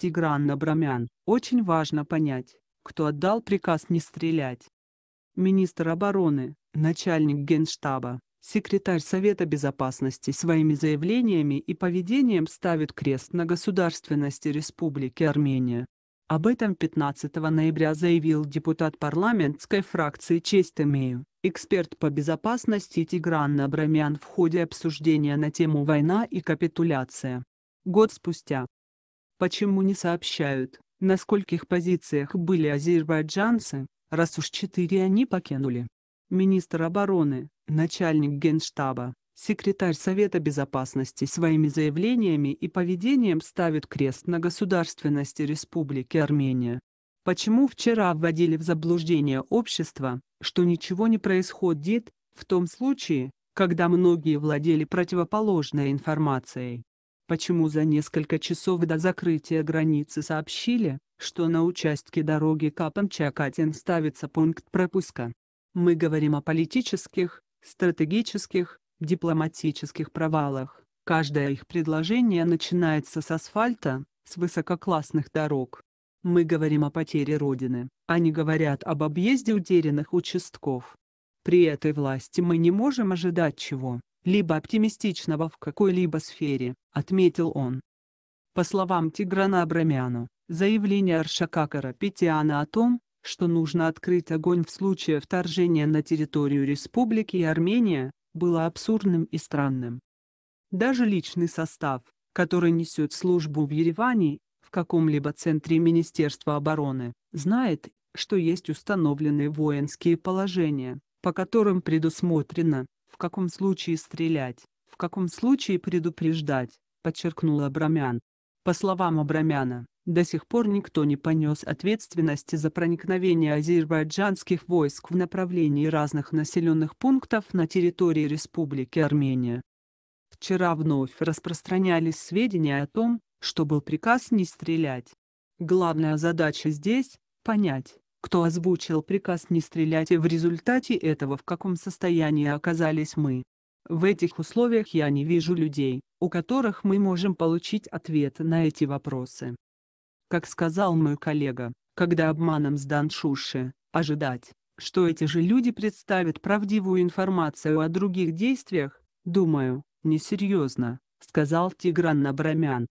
Тигран Набрамян. очень важно понять, кто отдал приказ не стрелять. Министр обороны, начальник генштаба, секретарь Совета Безопасности своими заявлениями и поведением ставит крест на государственности Республики Армения. Об этом 15 ноября заявил депутат парламентской фракции «Честь имею», эксперт по безопасности Тигран Набрамян в ходе обсуждения на тему «Война и капитуляция». Год спустя, Почему не сообщают, на скольких позициях были азербайджанцы, раз уж четыре они покинули? Министр обороны, начальник генштаба, секретарь Совета Безопасности своими заявлениями и поведением ставит крест на государственности Республики Армения. Почему вчера вводили в заблуждение общество, что ничего не происходит, в том случае, когда многие владели противоположной информацией? почему за несколько часов до закрытия границы сообщили, что на участке дороги Капамчакатин ставится пункт пропуска. Мы говорим о политических, стратегических, дипломатических провалах. Каждое их предложение начинается с асфальта, с высококлассных дорог. Мы говорим о потере Родины, они говорят об объезде утерянных участков. При этой власти мы не можем ожидать чего либо оптимистичного в какой-либо сфере, отметил он. По словам Тиграна Абрамяну, заявление Аршакакара Петиана о том, что нужно открыть огонь в случае вторжения на территорию Республики Армения, было абсурдным и странным. Даже личный состав, который несет службу в Ереване, в каком-либо центре Министерства обороны, знает, что есть установленные воинские положения, по которым предусмотрено, каком случае стрелять, в каком случае предупреждать, подчеркнул Абрамян. По словам Абрамяна, до сих пор никто не понес ответственности за проникновение азербайджанских войск в направлении разных населенных пунктов на территории Республики Армения. Вчера вновь распространялись сведения о том, что был приказ не стрелять. Главная задача здесь – понять, кто озвучил приказ не стрелять и в результате этого в каком состоянии оказались мы. В этих условиях я не вижу людей, у которых мы можем получить ответ на эти вопросы. Как сказал мой коллега, когда обманом сдан Шуши, ожидать, что эти же люди представят правдивую информацию о других действиях, думаю, несерьезно, сказал Тигран Набрамян.